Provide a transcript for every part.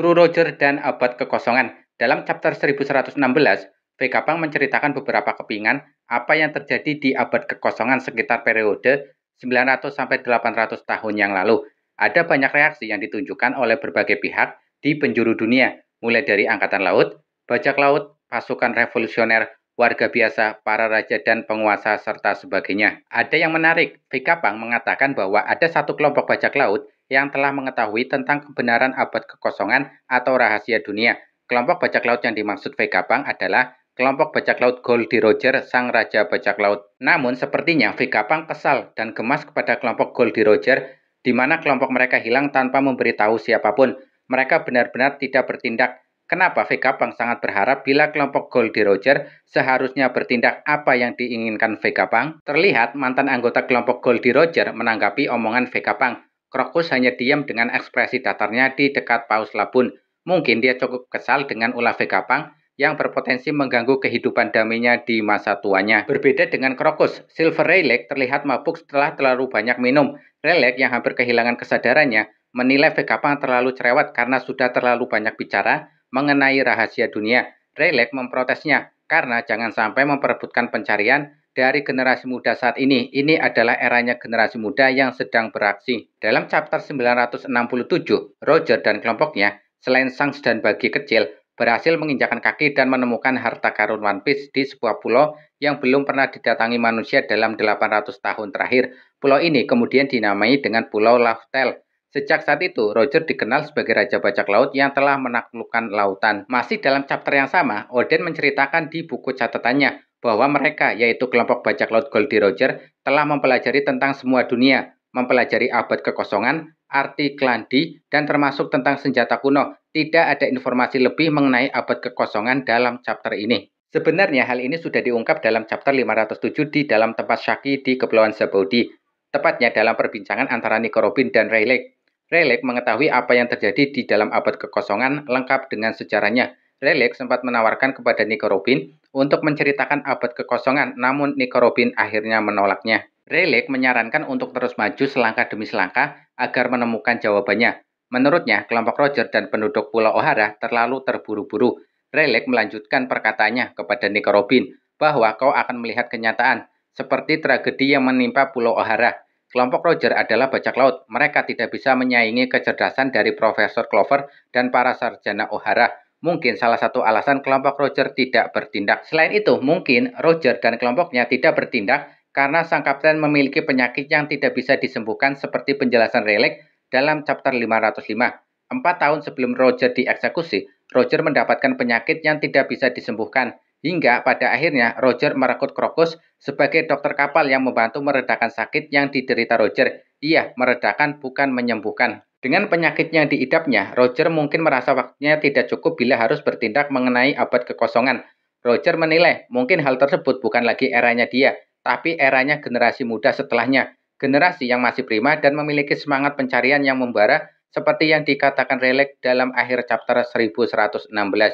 Kru Roger dan abad kekosongan. Dalam chapter 1116, V. Kapang menceritakan beberapa kepingan apa yang terjadi di abad kekosongan sekitar periode 900 800 tahun yang lalu. Ada banyak reaksi yang ditunjukkan oleh berbagai pihak di penjuru dunia, mulai dari angkatan laut, bajak laut, pasukan revolusioner, warga biasa, para raja dan penguasa serta sebagainya. Ada yang menarik, Vika Vikapang mengatakan bahwa ada satu kelompok bajak laut yang telah mengetahui tentang kebenaran abad kekosongan atau rahasia dunia. Kelompok bajak laut yang dimaksud Vika Vikapang adalah kelompok bajak laut Goldie Roger, sang raja bajak laut. Namun sepertinya Vika Vikapang kesal dan gemas kepada kelompok Goldie Roger di mana kelompok mereka hilang tanpa memberitahu siapapun. Mereka benar-benar tidak bertindak Kenapa VK Pang sangat berharap bila kelompok Goldie Roger seharusnya bertindak apa yang diinginkan VK Pang? Terlihat mantan anggota kelompok Goldie Roger menanggapi omongan VK Pang. Krokus hanya diam dengan ekspresi datarnya di dekat paus labun. Mungkin dia cukup kesal dengan ulah VK Pang yang berpotensi mengganggu kehidupan damainya di masa tuanya. Berbeda dengan Krokus, Silver Relic terlihat mabuk setelah terlalu banyak minum. Relic yang hampir kehilangan kesadarannya menilai VK Pang terlalu cerewet karena sudah terlalu banyak bicara, mengenai rahasia dunia. Relek memprotesnya karena jangan sampai memperebutkan pencarian dari generasi muda saat ini. Ini adalah eranya generasi muda yang sedang beraksi. Dalam chapter 967, Roger dan kelompoknya, selain Sangs dan Bagi kecil, berhasil menginjakan kaki dan menemukan harta karun One Piece di sebuah pulau yang belum pernah didatangi manusia dalam 800 tahun terakhir. Pulau ini kemudian dinamai dengan Pulau Laftel Sejak saat itu, Roger dikenal sebagai Raja Bajak Laut yang telah menaklukkan lautan. Masih dalam chapter yang sama, Odin menceritakan di buku catatannya bahwa mereka, yaitu kelompok Bajak Laut Goldie Roger, telah mempelajari tentang semua dunia, mempelajari abad kekosongan, arti klandi, dan termasuk tentang senjata kuno. Tidak ada informasi lebih mengenai abad kekosongan dalam chapter ini. Sebenarnya hal ini sudah diungkap dalam chapter 507 di dalam tempat Shaki di Kepulauan Zabodi. tepatnya dalam perbincangan antara Nico Robin dan Rayleigh. Relic mengetahui apa yang terjadi di dalam abad kekosongan lengkap dengan sejarahnya. Relic sempat menawarkan kepada Nico Robin untuk menceritakan abad kekosongan, namun Nico Robin akhirnya menolaknya. Relic menyarankan untuk terus maju selangkah demi selangkah agar menemukan jawabannya. Menurutnya, kelompok Roger dan penduduk Pulau O'Hara terlalu terburu-buru. Relic melanjutkan perkataannya kepada Nico Robin bahwa kau akan melihat kenyataan, seperti tragedi yang menimpa Pulau O'Hara. Kelompok Roger adalah bajak laut. Mereka tidak bisa menyaingi kecerdasan dari Profesor Clover dan para sarjana O'Hara. Mungkin salah satu alasan kelompok Roger tidak bertindak. Selain itu, mungkin Roger dan kelompoknya tidak bertindak karena sang kapten memiliki penyakit yang tidak bisa disembuhkan seperti penjelasan relik dalam chapter 505. Empat tahun sebelum Roger dieksekusi, Roger mendapatkan penyakit yang tidak bisa disembuhkan Hingga pada akhirnya Roger merekrut Krokus sebagai dokter kapal yang membantu meredakan sakit yang diderita Roger. Iya, meredakan bukan menyembuhkan. Dengan penyakit yang diidapnya, Roger mungkin merasa waktunya tidak cukup bila harus bertindak mengenai abad kekosongan. Roger menilai mungkin hal tersebut bukan lagi eranya dia, tapi eranya generasi muda setelahnya. Generasi yang masih prima dan memiliki semangat pencarian yang membara seperti yang dikatakan Relek dalam akhir chapter 1116.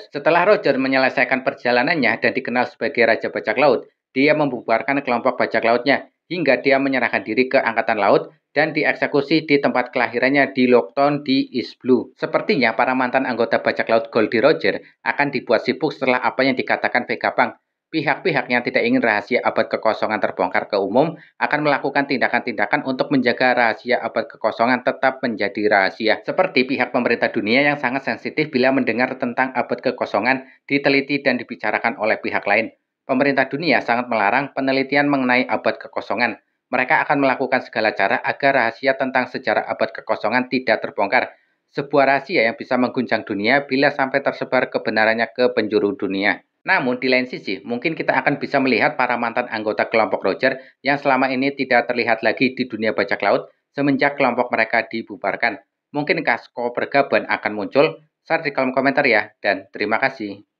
Setelah Roger menyelesaikan perjalanannya dan dikenal sebagai Raja Bajak Laut, dia membubarkan kelompok bajak lautnya hingga dia menyerahkan diri ke Angkatan Laut dan dieksekusi di tempat kelahirannya di Lockton di East Blue. Sepertinya para mantan anggota bajak laut Goldie Roger akan dibuat sibuk setelah apa yang dikatakan Vega Pihak-pihak yang tidak ingin rahasia abad kekosongan terbongkar ke umum akan melakukan tindakan-tindakan untuk menjaga rahasia abad kekosongan tetap menjadi rahasia. Seperti pihak pemerintah dunia yang sangat sensitif bila mendengar tentang abad kekosongan diteliti dan dibicarakan oleh pihak lain. Pemerintah dunia sangat melarang penelitian mengenai abad kekosongan. Mereka akan melakukan segala cara agar rahasia tentang sejarah abad kekosongan tidak terbongkar. Sebuah rahasia yang bisa mengguncang dunia bila sampai tersebar kebenarannya ke penjuru dunia. Namun di lain sisi, mungkin kita akan bisa melihat para mantan anggota kelompok Roger yang selama ini tidak terlihat lagi di dunia bajak laut semenjak kelompok mereka dibubarkan. mungkin Mungkinkah Skoberga akan muncul? Share di kolom komentar ya, dan terima kasih.